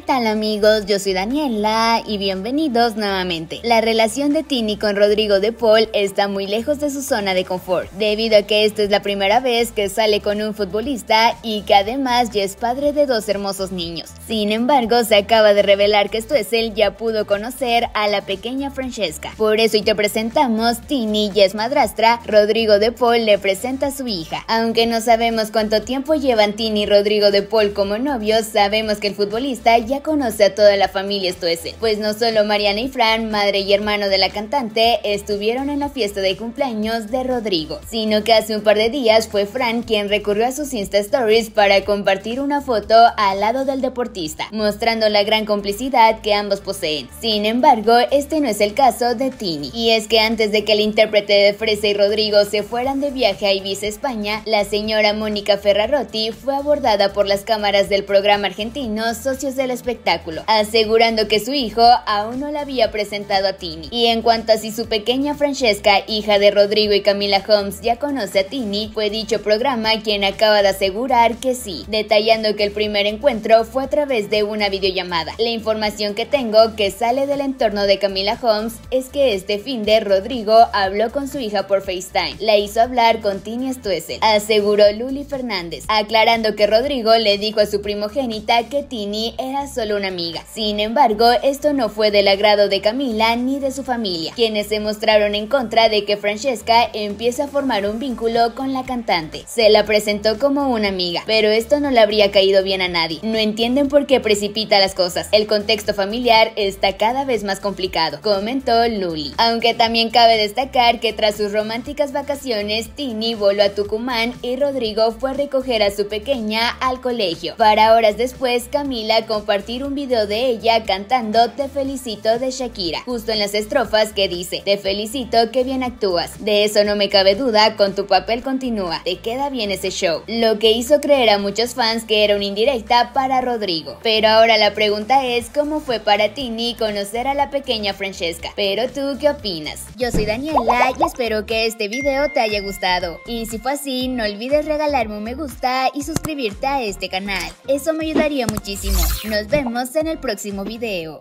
¿Qué tal amigos? Yo soy Daniela y bienvenidos nuevamente. La relación de Tini con Rodrigo de Paul está muy lejos de su zona de confort, debido a que esta es la primera vez que sale con un futbolista y que además ya es padre de dos hermosos niños. Sin embargo, se acaba de revelar que esto es él ya pudo conocer a la pequeña Francesca. Por eso hoy te presentamos, Tini ya es madrastra, Rodrigo de Paul le presenta a su hija. Aunque no sabemos cuánto tiempo llevan Tini y Rodrigo de Paul como novios, sabemos que el futbolista ya conoce a toda la familia Estuese, pues no solo Mariana y Fran, madre y hermano de la cantante, estuvieron en la fiesta de cumpleaños de Rodrigo, sino que hace un par de días fue Fran quien recurrió a sus Insta Stories para compartir una foto al lado del deportista, mostrando la gran complicidad que ambos poseen. Sin embargo, este no es el caso de Tini, y es que antes de que el intérprete de Fresa y Rodrigo se fueran de viaje a Ibiza, España, la señora Mónica Ferrarotti fue abordada por las cámaras del programa argentino Socios de la espectáculo, asegurando que su hijo aún no la había presentado a Tini. Y en cuanto a si su pequeña Francesca, hija de Rodrigo y Camila Holmes, ya conoce a Tini, fue dicho programa quien acaba de asegurar que sí, detallando que el primer encuentro fue a través de una videollamada. La información que tengo que sale del entorno de Camila Holmes es que este fin de Rodrigo habló con su hija por FaceTime. La hizo hablar con Tini Stuessel, aseguró Luli Fernández, aclarando que Rodrigo le dijo a su primogénita que Tini era solo una amiga. Sin embargo, esto no fue del agrado de Camila ni de su familia, quienes se mostraron en contra de que Francesca empiece a formar un vínculo con la cantante. Se la presentó como una amiga, pero esto no le habría caído bien a nadie. No entienden por qué precipita las cosas. El contexto familiar está cada vez más complicado, comentó Luli. Aunque también cabe destacar que tras sus románticas vacaciones, Tini voló a Tucumán y Rodrigo fue a recoger a su pequeña al colegio. Para horas después, Camila compartió un video de ella cantando Te felicito de Shakira, justo en las estrofas que dice Te felicito que bien actúas. De eso no me cabe duda, con tu papel continúa, te queda bien ese show. Lo que hizo creer a muchos fans que era una indirecta para Rodrigo. Pero ahora la pregunta es cómo fue para Tini conocer a la pequeña Francesca. Pero tú, ¿qué opinas? Yo soy Daniela y espero que este video te haya gustado. Y si fue así, no olvides regalarme un me gusta y suscribirte a este canal. Eso me ayudaría muchísimo. Nos vemos en el próximo video.